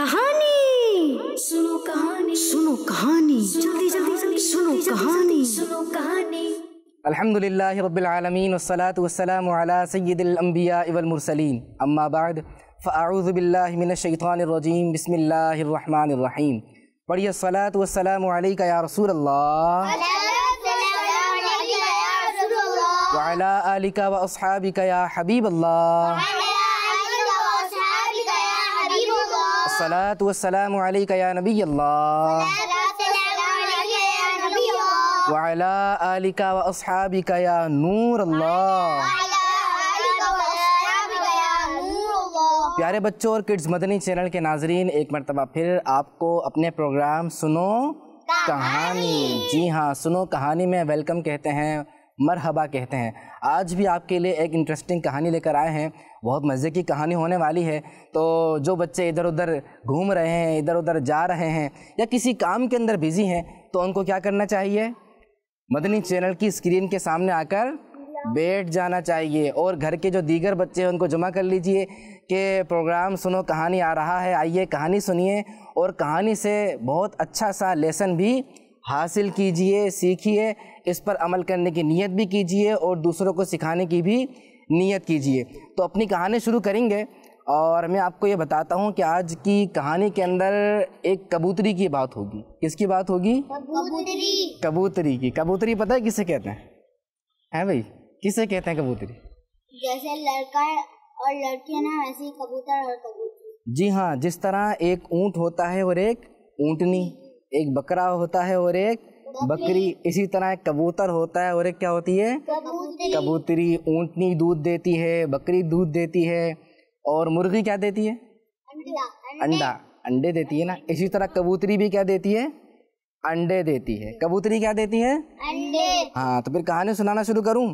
कहानी सुनो कहानी सुनो कहानी जल्दी जल्दी जल्दी सुनो कहानी सुनो कहानी रसूल अल्लाह والصلاه والسلام عليك يا نبي الله وعلى اليك واصحابك يا نور الله प्यारे बच्चों और किड्स मदनी चैनल के नाजरीन एक मरतबा फिर आपको अपने प्रोग्राम सुनो कहानी जी हाँ सुनो कहानी में वेलकम कहते हैं मरहबा कहते हैं आज भी आपके लिए एक इंटरेस्टिंग कहानी लेकर आए हैं बहुत मज़े की कहानी होने वाली है तो जो बच्चे इधर उधर घूम रहे हैं इधर उधर जा रहे हैं या किसी काम के अंदर बिज़ी हैं तो उनको क्या करना चाहिए मदनी चैनल की स्क्रीन के सामने आकर बैठ जाना चाहिए और घर के जो दीगर बच्चे हैं उनको जमा कर लीजिए कि प्रोग्राम सुनो कहानी आ रहा है आइए कहानी सुनिए और कहानी से बहुत अच्छा सा लेसन भी हासिल कीजिए सीखिए इस पर अमल करने की नीयत भी कीजिए और दूसरों को सिखाने की भी नीयत कीजिए तो अपनी कहानी शुरू करेंगे और मैं आपको ये बताता हूँ कि आज की कहानी के अंदर एक कबूतरी की बात होगी किसकी बात होगी कबूतरी कबूतरी की कबूतरी पता है किसे कहते हैं हैं भाई किसे कहते हैं कबूतरी जैसे लड़का और लड़की ना वैसे कबूतर और कबूतरी जी हाँ जिस तरह एक ऊँट होता है और एक ऊँटनी एक बकरा होता है और एक बकरी इसी तरह एक कबूतर होता है और एक क्या होती है कबूतरी ऊँटनी दूध देती है बकरी दूध देती है और मुर्गी क्या देती है अंडा अंडे देती है ना इसी तरह कबूतरी भी क्या देती है अंडे देती है कबूतरी क्या देती है अंडे हाँ तो फिर कहानी सुनाना शुरू करूँ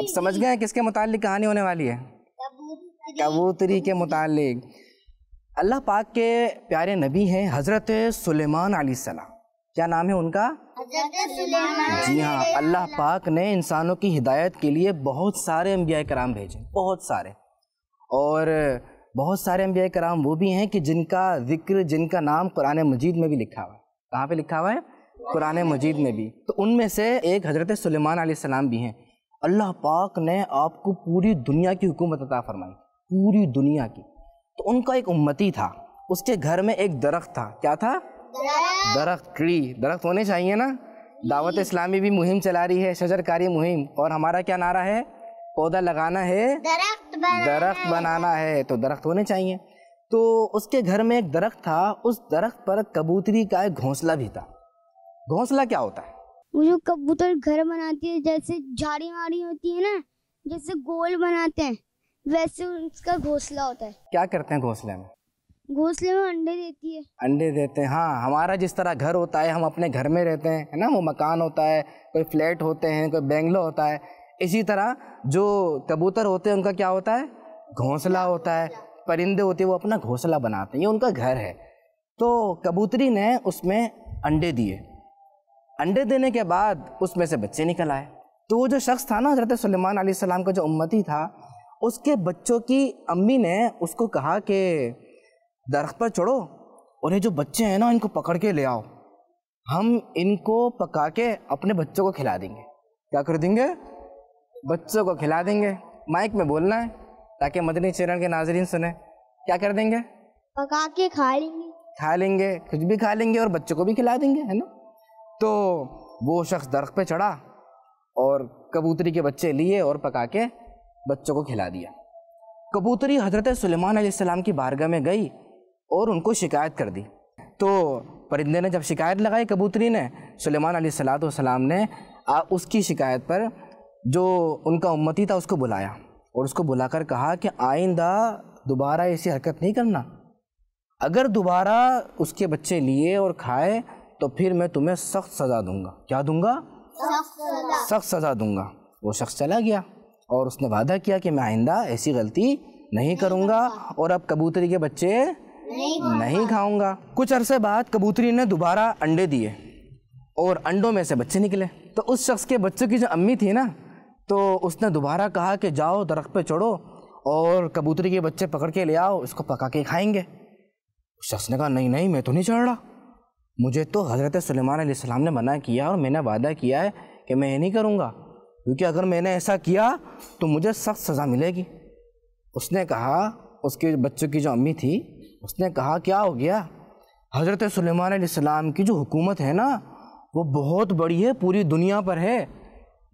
अब समझ गए किसके मुतालिक कहानी होने वाली है कबूतरी के मुतालिक अल्लाह पाक के प्यारे नबी हैं हज़रत सुलेमान सलाम क्या नाम है उनका जी हाँ अल्लाह पाक ने इंसानों की हिदायत के लिए बहुत सारे अम्बिया कराम भेजे बहुत सारे और बहुत सारे अम्बिया कराम वो भी हैं कि जिनका जिक्र जिनका नाम कुरान मजीद में भी लिखा हुआ है कहाँ पे लिखा हुआ है कुरान मजीद में भी तो उनमें से एक हज़रत सलेमान सलाम भी हैं अल्लाह पाक ने आपको पूरी दुनिया की हुकूमत अता फरमाई पूरी दुनिया की तो उनका एक उम्मती था उसके घर में एक दरख्त था क्या था दरख्त ट्री दरख्त होने चाहिए ना दावत इस्लामी भी मुहिम चला रही है शजरकारी मुहिम और हमारा क्या नारा है पौधा लगाना है दरख्त बनाना, दरख्त बनाना है तो दरख्त होने चाहिए तो उसके घर में एक दरख्त था उस दरख्त पर कबूतरी का एक घोंसला भी था घोंसला क्या होता है वो जो कबूतर घर बनाती है जैसे झाड़ी वाड़ी होती है ना जैसे गोल बनाते हैं वैसे उसका घोंसला होता है क्या करते हैं घोंसले में घोंसले में अंडे देती है अंडे देते हैं हाँ हमारा जिस तरह घर होता है हम अपने घर में रहते हैं है ना वो मकान होता है कोई फ्लैट होते हैं कोई बेंगलो होता है इसी तरह जो कबूतर होते हैं उनका क्या होता है घोंसला होता है परिंदे होते हैं वो अपना घोंसला बनाते हैं ये उनका घर है तो कबूतरी ने उसमें अंडे दिए अंडे देने के बाद उसमें से बच्चे निकल आए तो वो जो शख्स था ना हजरत सलमान सलाम का जो उम्मती था उसके बच्चों की अम्मी ने उसको कहा कि दरख्त पर चढ़ो और ये जो बच्चे हैं ना इनको पकड़ के ले आओ हम इनको पका के अपने बच्चों को खिला देंगे क्या कर देंगे बच्चों को खिला देंगे माइक में बोलना है ताकि मदनी चैनल के नाजरीन सुने क्या कर देंगे पका के खा लेंगे खा लेंगे कुछ भी खा लेंगे और बच्चों को भी खिला देंगे है ना तो वो शख्स दरख्त पे चढ़ा और कबूतरी के बच्चे लिए और पका के बच्चों को खिला दिया कबूतरी हज़रत सलेमान सलाम की बारगाह में गई और उनको शिकायत कर दी तो परिंदे ने जब शिकायत लगाई कबूतरी ने सलेमान सलाम ने उसकी शिकायत पर जो उनका उम्मती था उसको बुलाया और उसको बुलाकर कहा कि आइंदा दोबारा ऐसी हरकत नहीं करना अगर दोबारा उसके बच्चे लिए और खाए तो फिर मैं तुम्हें सख्त सज़ा दूंगा क्या दूंगा सख्त सज़ा दूंगा वो शख्स चला गया और उसने वादा किया कि मैं आइंदा ऐसी गलती नहीं करूँगा और अब कबूतरी के बच्चे नहीं खाऊंगा कुछ अरसे बाद कबूतरी ने दोबारा अंडे दिए और अंडों में से बच्चे निकले तो उस शख्स के बच्चों की जो अम्मी थी ना तो उसने दोबारा कहा कि जाओ दरख्त पे चढ़ो और कबूतरी के बच्चे पकड़ के ले आओ इसको पका के खाएंगे शख्स ने कहा नहीं नहीं मैं तो नहीं चढ़ रहा मुझे तो हज़रत सलमान ने मना किया और मैंने वादा किया है कि मैं ये नहीं करूँगा क्योंकि अगर मैंने ऐसा किया तो मुझे सख्त सज़ा मिलेगी उसने कहा उसके बच्चों की जो अम्मी थी उसने कहा क्या हो गया हज़रत सलेमान की जो हुकूमत है ना वो बहुत बड़ी है पूरी दुनिया पर है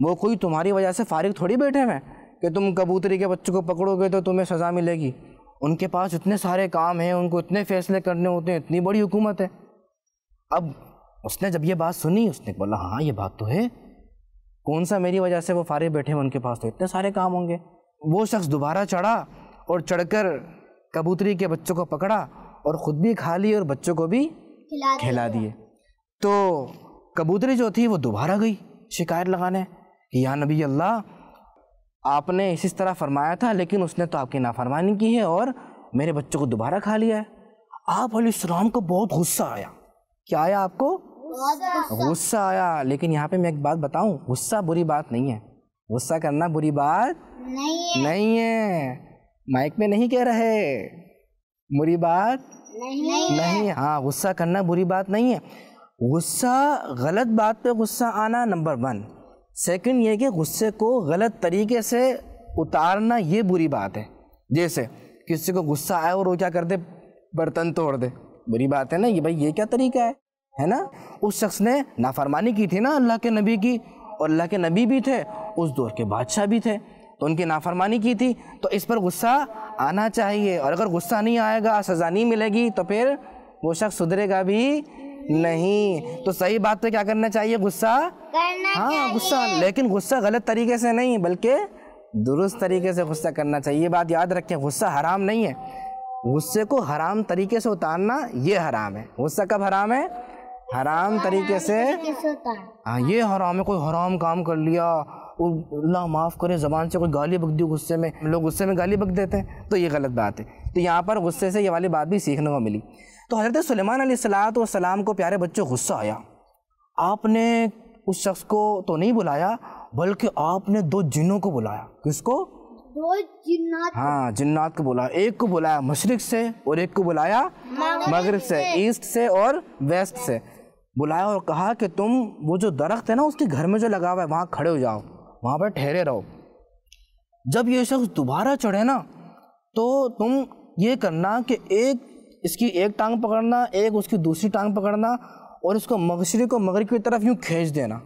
वो कोई तुम्हारी वजह से फारिग थोड़ी बैठे हुए कि तुम कबूतरी के बच्चों को पकड़ोगे तो तुम्हें सज़ा मिलेगी उनके पास इतने सारे काम हैं उनको इतने फैसले करने होते हैं इतनी बड़ी हुकूमत है अब उसने जब ये बात सुनी उसने बोला हाँ ये बात तो है कौन सा मेरी वजह से वो फ़ारे बैठे हुए उनके पास तो इतने सारे काम होंगे वो शख्स दोबारा चढ़ा और चढ़कर कबूतरी के बच्चों को पकड़ा और ख़ुद भी खा ली और बच्चों को भी खिला दिए तो कबूतरी जो थी वो दोबारा गई शिकायत लगाने कि या नबी अल्लाह आपने इसी तरह फरमाया था लेकिन उसने तो आपकी नाफरमानी की है और मेरे बच्चों को दोबारा खा लिया है आप को बहुत गुस्सा आया क्या आया आपको गुस्सा आया लेकिन यहाँ पे मैं एक बात बताऊँ गुस्सा बुरी बात नहीं है गुस्सा करना बुरी बात नहीं है, नहीं है। माइक में नहीं कह रहे बुरी बात नहीं, नहीं, नहीं हाँ गुस्सा करना बुरी बात नहीं है गुस्सा गलत बात पे गुस्सा आना नंबर वन सेकंड ये कि गुस्से को गलत तरीके से उतारना ये बुरी बात है जैसे किसी को गुस्सा आए और वो क्या कर दे बर्तन तोड़ दे बुरी बात है ना ये भाई ये क्या तरीका है है ना उस शख्स ने नाफरमानी की थी ना अल्लाह के नबी की और अल्लाह के नबी भी थे उस दौर के बादशाह भी थे तो उनकी नाफरमानी की थी तो इस पर गुस्सा आना चाहिए और अगर गुस्सा नहीं आएगा सज़ा नहीं मिलेगी तो फिर वो शख्स सुधरेगा भी नहीं तो सही बात पे क्या करना चाहिए गुस्सा हाँ गुस्सा लेकिन गुस्सा गलत तरीके से नहीं बल्कि दुरुस्त तरीके से गुस्सा करना चाहिए ये बात याद रखें गुस्सा हराम नहीं है गुस्से को हराम तरीके से उतारना ये हराम है गुस्सा कब हराम है हराम हाँ, हाँ, तरीके से हाँ ये हराम है कोई हराम काम कर लिया अल्लाह माफ़ करे ज़बान से कोई गाली बक दी गुस्से में लोग गुस्से में गाली बक देते हैं तो ये गलत बात है तो यहाँ पर गुस्से से ये वाली बात भी सीखने को मिली तो हज़रत सलमान सलात वसलाम को प्यारे बच्चों गुस्सा आया आपने उस शख्स को तो नहीं बुलाया बल्कि आपने दो जिन्हों को बुलाया किसको दो जिन्नात हाँ जिन्नात को बुलाया एक को बुलाया मशरक से और एक को बुलाया मगरब से ईस्ट से और वेस्ट से बुलाया और कहा कि तुम वो जो दरख्त है ना उसके घर में जो लगा हुआ है वहाँ खड़े हो जाओ वहाँ पर ठहरे रहो जब ये शख्स दोबारा चढ़े ना तो तुम ये करना कि एक इसकी एक टांग पकड़ना एक उसकी दूसरी टांग पकड़ना और इसको मगशरे को मगरब की तरफ यूँ खींच देना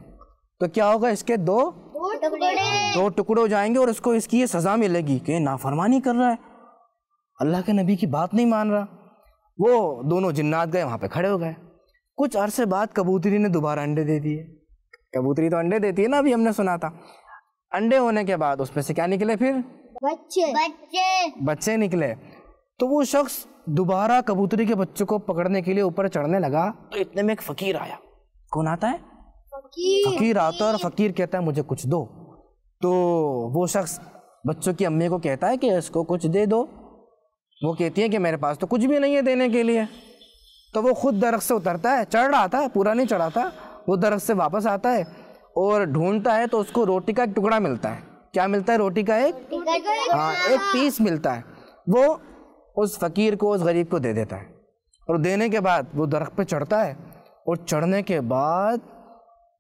तो क्या होगा इसके दो दो टुकड़े हो जाएंगे और इसको इसकी ये सज़ा मिलेगी कि नाफरमानी कर रहा है अल्लाह के नबी की बात नहीं मान रहा वो दोनों जिन्नात गए वहाँ पे खड़े हो गए कुछ अरसे बाद कबूतरी ने दोबारा अंडे दे दिए कबूतरी तो अंडे देती है ना अभी हमने सुना था अंडे होने के बाद उसमें से क्या निकले फिर बच्चे बच्चे बच्चे निकले तो वो शख्स दोबारा कबूतरी के बच्चों को पकड़ने के लिए ऊपर चढ़ने लगा तो इतने में एक फकीर आया कौन आता है फकीर, फकीर आता और फकीर कहता है मुझे कुछ दो तो वो शख्स बच्चों की अम्मी को कहता है कि इसको कुछ दे दो वो कहती है कि मेरे पास तो कुछ भी नहीं है देने के लिए तो वो खुद दरख्त से उतरता है चढ़ रहा था पूरा नहीं चढ़ा था वो दरख्त से वापस आता है और ढूंढता है तो उसको रोटी का एक टुकड़ा मिलता है क्या मिलता है रोटी का एक हाँ एक पीस मिलता है वो उस फकीर को उस गरीब को दे देता है और देने के बाद वो दरख्त पे चढ़ता है और चढ़ने के बाद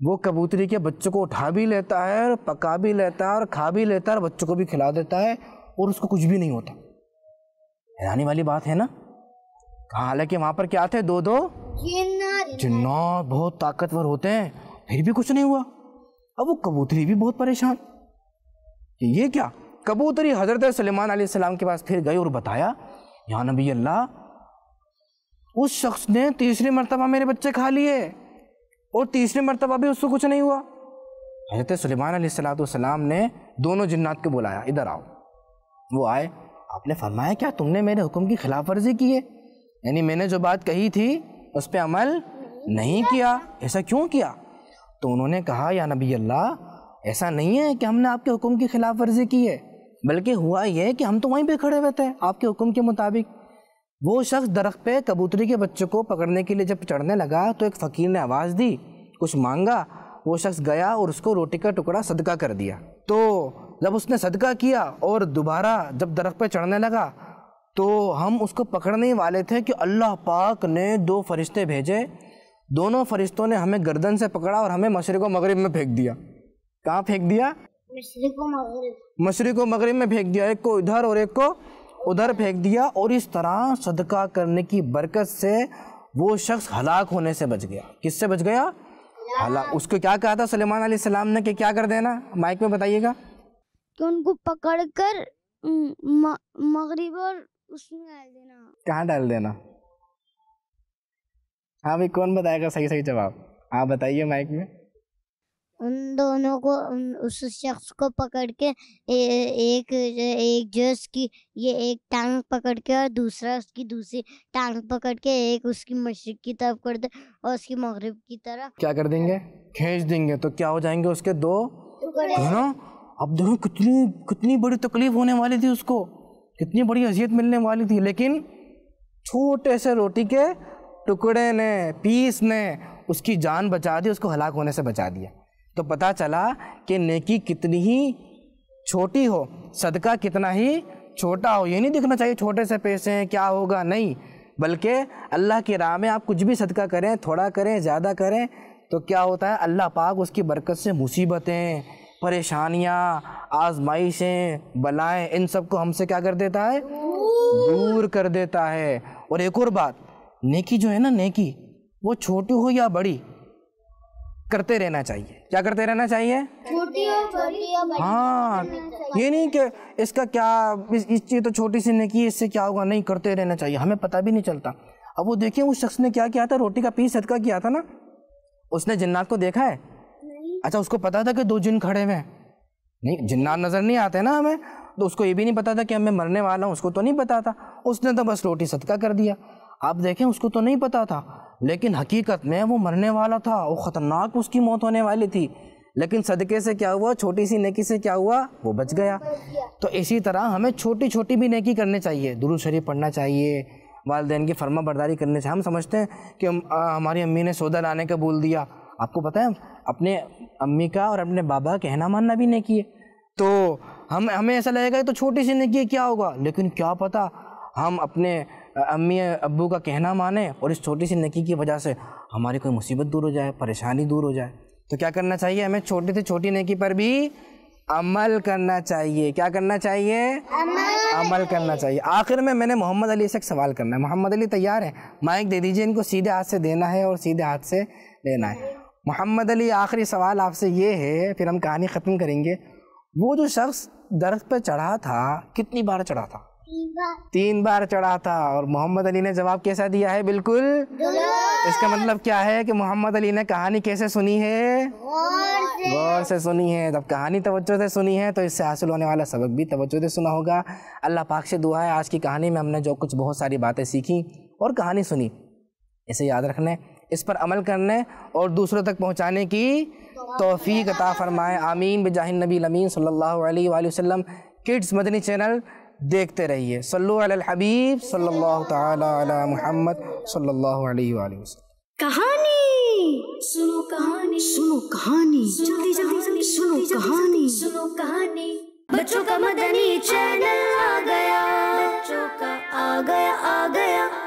वो कबूतरी के बच्चों को उठा भी लेता है और पका भी लेता है और खा भी लेता है और बच्चों को भी खिला देता है और उसको कुछ भी नहीं होता हैरानी वाली बात है ना हालांकि वहाँ पर क्या थे दो दो जिन्नात बहुत ताकतवर होते हैं फिर भी कुछ नहीं हुआ अब वो कबूतरी भी बहुत परेशान कि ये क्या कबूतरी हजरत सलेमान सलाम के पास फिर गई और बताया या नबी अल्लाह उस शख्स ने तीसरी मरतबा मेरे बच्चे खा लिए और तीसरी मरतबा भी उसको कुछ नहीं हुआ हजरत सलेमान सलाम ने दोनों जन्नात को बुलाया इधर आओ वो आए आपने फरमाया क्या तुमने मेरे हुक्म की खिलाफ वर्जी की है यानी मैंने जो बात कही थी उस पर अमल नहीं किया ऐसा क्यों किया तो उन्होंने कहा या नबी अल्लाह ऐसा नहीं है कि हमने आपके हुक्म की खिलाफ वर्जी की है बल्कि हुआ यह कि हम तो वहीं पर खड़े हुए थे आपके हुक्म के मुताबिक वो शख्स दरख्त पे कबूतरी के बच्चों को पकड़ने के लिए जब चढ़ने लगा तो एक फ़कीर ने आवाज़ दी कुछ मांगा वो शख्स गया और उसको रोटी का टुकड़ा सदका कर दिया तो जब उसने सदका किया और दोबारा जब दरख्त पे चढ़ने लगा तो हम उसको पकड़ने वाले थे कि अल्लाह पाक ने दो फरिश्ते भेजे दोनों फरिश्तों ने हमें गर्दन से पकड़ा और हमें मशरक मगरब में फेंक दिया कहाँ फेंक दिया मशरक मगरब में फेंक दिया एक को इधर और एक को उधर फेंक दिया और इस तरह सदका करने की बरकत से वो शख्स हलाक होने से बच गया किससे बच गया हलाक उसको क्या कहा था सलेमान सलाम ने कि क्या कर देना माइक में बताइएगा कि तो उनको पकड़ कर मगरब और उसमें डाल देना कहाँ डाल देना हाँ भाई कौन बताएगा सही सही जवाब आप बताइए माइक में उन दोनों को उस शख्स को पकड़ के ए, एक एक जो उसकी ये एक टांग पकड़ के और दूसरा उसकी दूसरी टांग पकड़ के एक उसकी मशरक की तरफ कर दे और उसकी मगरब की तरफ क्या कर देंगे खींच देंगे तो क्या हो जाएंगे उसके दो है ना अब देखो कितनी कितनी बड़ी तकलीफ होने वाली थी उसको कितनी बड़ी अजियत मिलने वाली थी लेकिन छोटे से रोटी के टुकड़े ने पीस ने उसकी जान बचा दी उसको हलाक होने से बचा दिया तो पता चला कि नेकी कितनी ही छोटी हो सदका कितना ही छोटा हो ये नहीं दिखना चाहिए छोटे से पैसे हैं क्या होगा नहीं बल्कि अल्लाह की राह में आप कुछ भी सदका करें थोड़ा करें ज़्यादा करें तो क्या होता है अल्लाह पाक उसकी बरकत से मुसीबतें परेशानियाँ आजमाइशें बलाएँ इन सब को हमसे क्या कर देता है दूर कर देता है और एक और बात नेकी जो है ना नेकी वो छोटी हो या बड़ी करते रहना चाहिए क्या करते रहना चाहिए छोटी हो बड़ी बड़ी हाँ ये नहीं कि इसका क्या इस, इस चीज़ तो छोटी सी नेकी इससे क्या होगा नहीं करते रहना चाहिए हमें पता भी नहीं चलता अब वो देखिए उस शख्स ने क्या किया था रोटी का पीस सदका किया था ना उसने जन्नात को देखा है अच्छा उसको पता था कि दो जिन खड़े हुए हैं नहीं जिन्नात नज़र नहीं आते ना हमें तो उसको ये भी नहीं पता था कि मैं मरने वाला हूँ उसको तो नहीं पता था उसने तो बस रोटी सदका कर दिया आप देखें उसको तो नहीं पता था लेकिन हकीकत में वो मरने वाला था वो ख़तरनाक उसकी मौत होने वाली थी लेकिन सदक़े से क्या हुआ छोटी सी नेकी से क्या हुआ वो बच गया तो इसी तरह हमें छोटी छोटी भी नेकी करने चाहिए दुरू शरीफ पढ़ना चाहिए वालदेन की फर्मा बरदारी करने चाहिए हम समझते हैं कि हमारी अम्मी ने सौदा लाने का बोल दिया आपको पता है अपने अम्मी का और अपने बाबा कहना मानना भी नहीं किए तो हम हमें ऐसा लगेगा तो छोटी सी नेकी क्या होगा लेकिन क्या पता हम अपने अम्मी अब्बू का कहना माने और इस छोटी सी नेकी की वजह से हमारी कोई मुसीबत दूर हो जाए परेशानी दूर हो जाए तो क्या करना चाहिए हमें छोटी से छोटी नेकी पर भी अमल करना चाहिए क्या करना चाहिए अमल, अमल करना चाहिए आखिर में मैंने मोहम्मद अली से एक सवाल करना है मोहम्मद अली तैयार है माइक दे दीजिए इनको सीधे हाथ से देना है और सीधे हाथ से लेना है मोहम्मद अली आखिरी सवाल आपसे ये है फिर हम कहानी ख़त्म करेंगे वो जो शख्स दरख्त पर चढ़ा था कितनी बार चढ़ा था तीन बार तीन बार चढ़ा था और मोहम्मद अली ने जवाब कैसा दिया है बिल्कुल इसका मतलब क्या है कि मोहम्मद अली ने कहानी कैसे सुनी है गौर से सुनी है जब कहानी तवज्जो से सुनी है तो इससे हासिल होने वाला सबक भी तवज्जो से सुना होगा अल्लाह पाक से दुआ है आज की कहानी में हमने जो कुछ बहुत सारी बातें सीखी और कहानी सुनी इसे याद रखना है इस पर अमल करने और दूसरों तक पहुँचाने की तोफ़ी कता फ़रमाएँ आमीन बजाहिन नबी अमीन सल्ला वसम किड्स मदनी चैनल देखते रहिए सल्लु अल हबीब सल्लल्लाहु ताला अला मुहम्मद सल्लल्लाहु अलैहि वसल्लम कहानी सुनो कहानी सुनो कहानी जल्दी जल्दी जल्दी सुनो कहानी सुनो कहानी बच्चों का मदनी चैनल आ गया बच्चों का आ गया आ गया